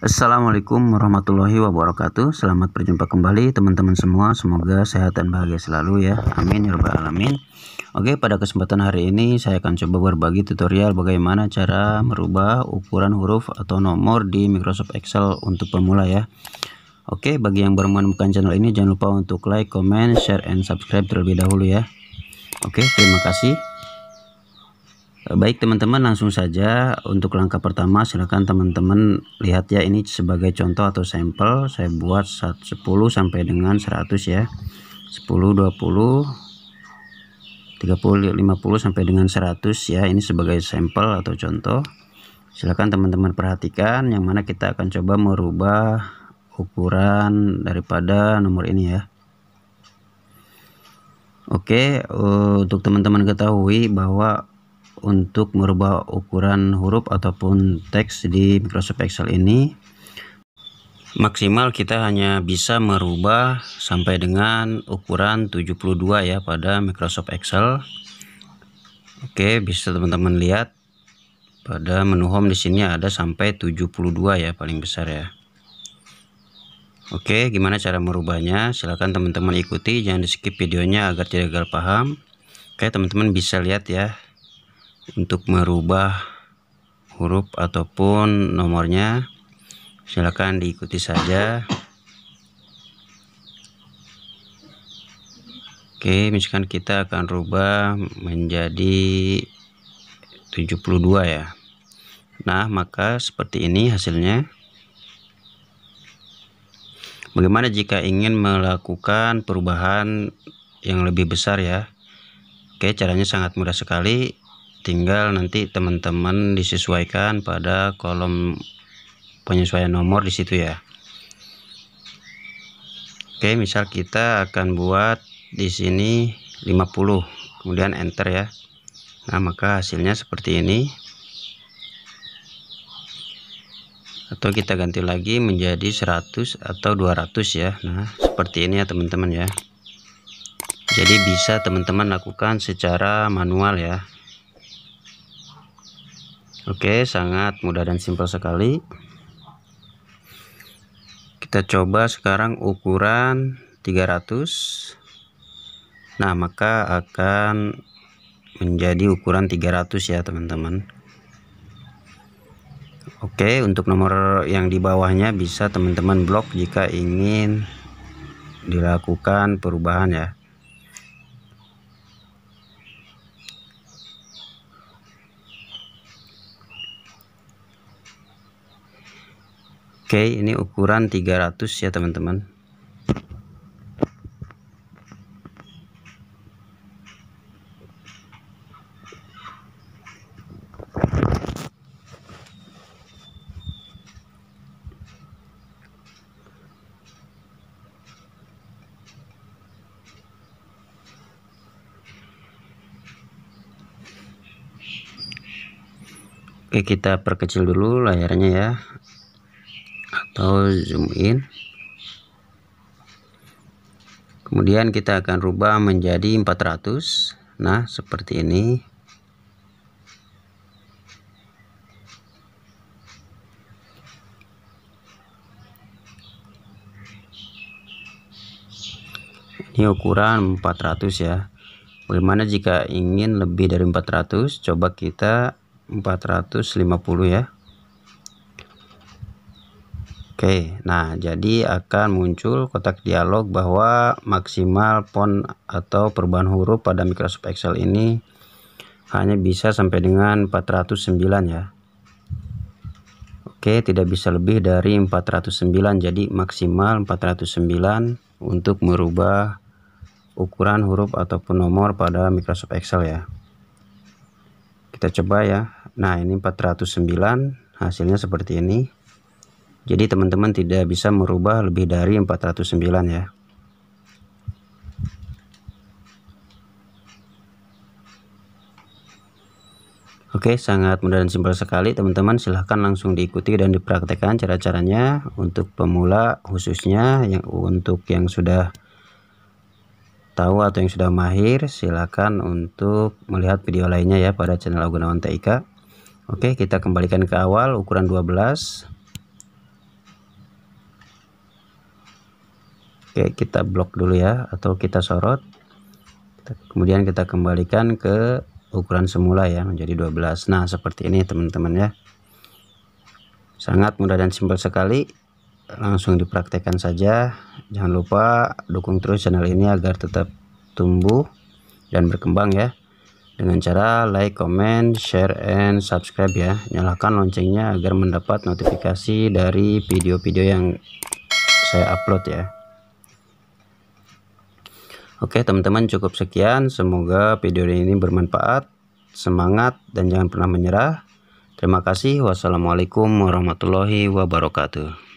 Assalamualaikum warahmatullahi wabarakatuh Selamat berjumpa kembali teman-teman semua Semoga sehat dan bahagia selalu ya Amin ya Rabbal Alamin Oke pada kesempatan hari ini saya akan coba berbagi tutorial Bagaimana cara merubah ukuran huruf atau nomor di Microsoft Excel untuk pemula ya Oke bagi yang baru menemukan channel ini Jangan lupa untuk like, comment, share, and subscribe terlebih dahulu ya Oke terima kasih Eh, baik teman-teman langsung saja untuk langkah pertama silahkan teman-teman lihat ya ini sebagai contoh atau sampel saya buat 10 sampai dengan 100 ya 10 20 30 50 sampai dengan 100 ya ini sebagai sampel atau contoh silahkan teman-teman perhatikan yang mana kita akan coba merubah ukuran daripada nomor ini ya Oke eh, untuk teman-teman ketahui bahwa untuk merubah ukuran huruf ataupun teks di Microsoft Excel ini maksimal kita hanya bisa merubah sampai dengan ukuran 72 ya pada Microsoft Excel Oke bisa teman-teman lihat pada menu home di sini ada sampai 72 ya paling besar ya Oke gimana cara merubahnya silahkan teman-teman ikuti jangan di skip videonya agar tidak gagal paham Oke teman-teman bisa lihat ya untuk merubah huruf ataupun nomornya silakan diikuti saja Oke misalkan kita akan rubah menjadi 72 ya Nah maka seperti ini hasilnya Bagaimana jika ingin melakukan perubahan yang lebih besar ya Oke caranya sangat mudah sekali tinggal nanti teman-teman disesuaikan pada kolom penyesuaian nomor di situ ya Oke misal kita akan buat di sini 50 kemudian enter ya Nah maka hasilnya seperti ini atau kita ganti lagi menjadi 100 atau 200 ya Nah seperti ini ya teman-teman ya jadi bisa teman-teman lakukan secara manual ya Oke, sangat mudah dan simpel sekali. Kita coba sekarang ukuran 300. Nah, maka akan menjadi ukuran 300 ya, teman-teman. Oke, untuk nomor yang di bawahnya bisa teman-teman blok jika ingin dilakukan perubahan ya. Oke ini ukuran 300 ya teman-teman Oke kita perkecil dulu layarnya ya atau zoom in kemudian kita akan rubah menjadi 400 nah seperti ini ini ukuran 400 ya bagaimana jika ingin lebih dari 400 coba kita 450 ya Oke, nah jadi akan muncul kotak dialog bahwa maksimal font atau perubahan huruf pada Microsoft Excel ini hanya bisa sampai dengan 409 ya. Oke, tidak bisa lebih dari 409. Jadi maksimal 409 untuk merubah ukuran huruf ataupun nomor pada Microsoft Excel ya. Kita coba ya. Nah, ini 409, hasilnya seperti ini. Jadi teman-teman tidak bisa merubah lebih dari 409 ya. Oke, sangat mudah dan simpel sekali teman-teman. Silahkan langsung diikuti dan dipraktekkan cara-caranya untuk pemula khususnya yang untuk yang sudah tahu atau yang sudah mahir silahkan untuk melihat video lainnya ya pada channel Agunawan TIK. Oke, kita kembalikan ke awal ukuran 12. Oke, kita blok dulu ya atau kita sorot. Kemudian kita kembalikan ke ukuran semula ya menjadi 12. Nah, seperti ini teman-teman ya. Sangat mudah dan simpel sekali. Langsung dipraktekkan saja. Jangan lupa dukung terus channel ini agar tetap tumbuh dan berkembang ya. Dengan cara like, comment, share, and subscribe ya. Nyalakan loncengnya agar mendapat notifikasi dari video-video yang saya upload ya. Oke teman-teman cukup sekian. Semoga video ini bermanfaat. Semangat dan jangan pernah menyerah. Terima kasih. Wassalamualaikum warahmatullahi wabarakatuh.